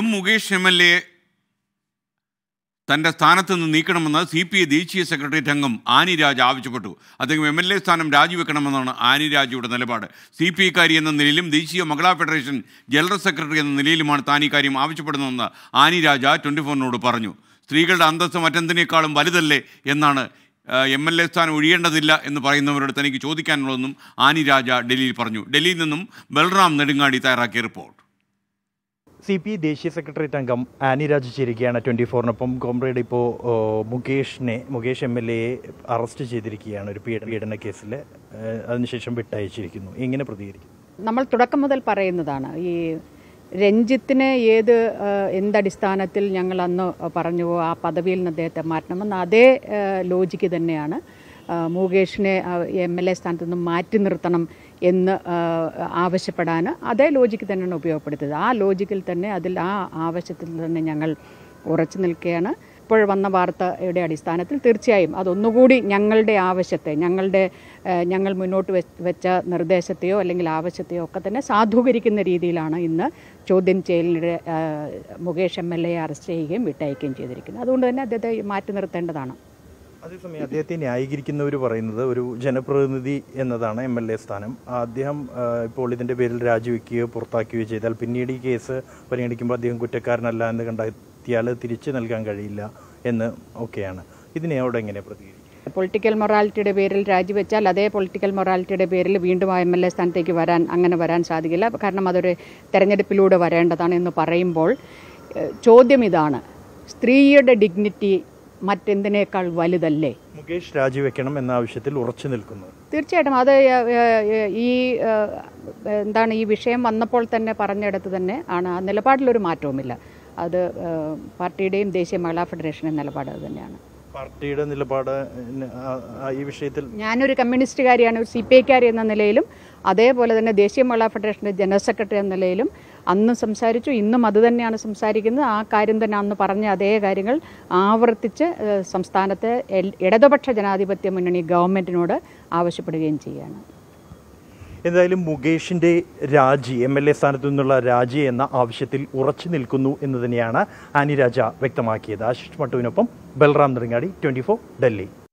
M Mukesh M L A തൻ്റെ സ്ഥാനത്ത് നിന്ന് നീക്കണമെന്ന് സി പി ഐ ദേശീയ സെക്രട്ടേറിയറ്റ് അംഗം ആനി രാജ ആവശ്യപ്പെട്ടു അദ്ദേഹം എം എൽ എ സ്ഥാനം രാജിവെക്കണമെന്നാണ് ആനി രാജയുടെ നിലപാട് സി പി ഐക്കാരി എന്ന നിലയിലും ദേശീയ മകളാ ഫെഡറേഷൻ ജനറൽ സെക്രട്ടറി എന്ന നിലയിലുമാണ് താൻ ഇക്കാര്യം ആവശ്യപ്പെടുന്നതെന്ന് ആനി രാജ ട്വൻറ്റി ഫോറിനോട് പറഞ്ഞു സ്ത്രീകളുടെ അന്തസ്സ് മറ്റെന്തിനേക്കാളും വലുതല്ലേ എന്നാണ് എം എൽ എ സ്ഥാനം ഒഴിയേണ്ടതില്ല എന്ന് പറയുന്നവരോട് തനിക്ക് ചോദിക്കാനുള്ളതെന്നും ആനി രാജ ഡൽഹിയിൽ പറഞ്ഞു ഡൽഹിയിൽ നിന്നും ബൽറാം നെടുങ്ങാടി തയ്യാറാക്കിയ റിപ്പോർട്ട് സി പി ദേശീയ സെക്രട്ടേറിയറ്റ് അംഗം ആനി രാജു ചേരുകയാണ് ട്വൻറ്റി ഫോറിനൊപ്പം കോമ്രേഡ് ഇപ്പോൾ മുകേഷിനെ മുകേഷ് എം എൽ എയെ അറസ്റ്റ് ചെയ്തിരിക്കുകയാണ് ഒരു പീഡന കേസിൽ അതിനുശേഷം വിട്ടയച്ചിരിക്കുന്നു എങ്ങനെ പ്രതികരിക്കും നമ്മൾ തുടക്കം മുതൽ പറയുന്നതാണ് ഈ രഞ്ജിത്തിന് ഏത് എന്തടിസ്ഥാനത്തിൽ ഞങ്ങൾ അന്ന് പറഞ്ഞുവോ ആ പദവിയിൽ നിന്ന് അദ്ദേഹത്തെ മാറ്റണമെന്ന് അതേ ലോജിക്ക് തന്നെയാണ് മുകേഷിനെ എം എൽ എ സ്ഥാനത്ത് നിന്ന് മാറ്റി നിർത്തണം എന്ന് ആവശ്യപ്പെടാൻ അതേ ലോജിക്ക് തന്നെയാണ് ഉപയോഗപ്പെടുത്തിയത് ആ ലോജിക്കിൽ തന്നെ അതിൽ ആ ആവശ്യത്തിൽ തന്നെ ഞങ്ങൾ ഉറച്ചു നിൽക്കുകയാണ് ഇപ്പോൾ വന്ന വാർത്തയുടെ അടിസ്ഥാനത്തിൽ തീർച്ചയായും അതൊന്നുകൂടി ഞങ്ങളുടെ ആവശ്യത്തെ ഞങ്ങളുടെ ഞങ്ങൾ മുന്നോട്ട് വെച്ച നിർദ്ദേശത്തെയോ അല്ലെങ്കിൽ ആവശ്യത്തെയോ ഒക്കെ തന്നെ സാധൂകരിക്കുന്ന രീതിയിലാണ് ഇന്ന് ചോദ്യം ചെയ്യലിൻ്റെ Mukesh M L A arrest ചെയ്യുകയും വിട്ടയക്കുകയും ചെയ്തിരിക്കുന്നത് അതുകൊണ്ട് തന്നെ അദ്ദേഹത്തെ മാറ്റി നിർത്തേണ്ടതാണ് അതേസമയം അദ്ദേഹത്തെ ന്യായീകരിക്കുന്നവർ പറയുന്നത് ഒരു ജനപ്രതിനിധി എന്നതാണ് എം എൽ എ സ്ഥാനം അദ്ദേഹം ഇപ്പോൾ ഇതിൻ്റെ പേരിൽ രാജിവെക്കുകയോ പുറത്താക്കുകയോ ചെയ്താൽ പിന്നീട് ഈ കേസ് പരിഗണിക്കുമ്പോൾ അദ്ദേഹം കുറ്റക്കാരനല്ല എന്ന് കണ്ടെത്തിയാൽ തിരിച്ചു നൽകാൻ കഴിയില്ല എന്ന് ഒക്കെയാണ് അവിടെ എങ്ങനെ പ്രതികരിക്കും പൊളിറ്റിക്കൽ മൊറാലിറ്റിയുടെ പേരിൽ രാജിവെച്ചാൽ അതേ പൊളിറ്റിക്കൽ മൊറാലിറ്റിയുടെ പേരിൽ വീണ്ടും ആ എം എൽ എ സ്ഥാനത്തേക്ക് വരാൻ അങ്ങനെ വരാൻ സാധിക്കില്ല കാരണം അതൊരു തെരഞ്ഞെടുപ്പിലൂടെ വരേണ്ടതാണ് എന്ന് പറയുമ്പോൾ ചോദ്യം ഇതാണ് സ്ത്രീയുടെ ഡിഗ്നിറ്റി മറ്റെന്തിനേക്കാൾ വലുതല്ലേ മുകേഷ് രാജിവെക്കണം എന്ന ആവശ്യത്തിൽ ഉറച്ചു നിൽക്കുന്നു തീർച്ചയായിട്ടും അത് ഈ എന്താണ് ഈ വിഷയം വന്നപ്പോൾ തന്നെ പറഞ്ഞെടുത്ത് തന്നെ ആണ് ആ നിലപാടിലൊരു മാറ്റവുമില്ല അത് പാർട്ടിയുടെയും ദേശീയ മഹിളാ ഫെഡറേഷന്റെ നിലപാട് അത് തന്നെയാണ് പാർട്ടിയുടെ നിലപാട് ഈ വിഷയത്തിൽ ഞാനൊരു കമ്മ്യൂണിസ്റ്റുകാരിയാണ് ഒരു സി പി ഐക്കാരി എന്ന നിലയിലും അതേപോലെ തന്നെ ദേശീയ മഹിളാ ഫെഡറേഷൻ്റെ ജനറൽ സെക്രട്ടറി എന്ന നിലയിലും അന്ന് സംസാരിച്ചു ഇന്നും അത് തന്നെയാണ് സംസാരിക്കുന്നത് ആ കാര്യം തന്നെ അന്ന് പറഞ്ഞ അതേ കാര്യങ്ങൾ ആവർത്തിച്ച് സംസ്ഥാനത്തെ ഇടതുപക്ഷ ജനാധിപത്യ മുന്നണി ഗവൺമെൻറ്റിനോട് ആവശ്യപ്പെടുകയും ചെയ്യുകയാണ് എന്തായാലും മുകേഷിൻ്റെ രാജി എം എൽ എ സ്ഥാനത്തു നിന്നുള്ള രാജി എന്ന ആവശ്യത്തിൽ ഉറച്ചു നിൽക്കുന്നു എന്ന് തന്നെയാണ് ആനി വ്യക്തമാക്കിയത് ആശിഷ് മട്ടുവിനൊപ്പം ബൽറാം നെടുങ്ങാടി ട്വൻറ്റി ഡൽഹി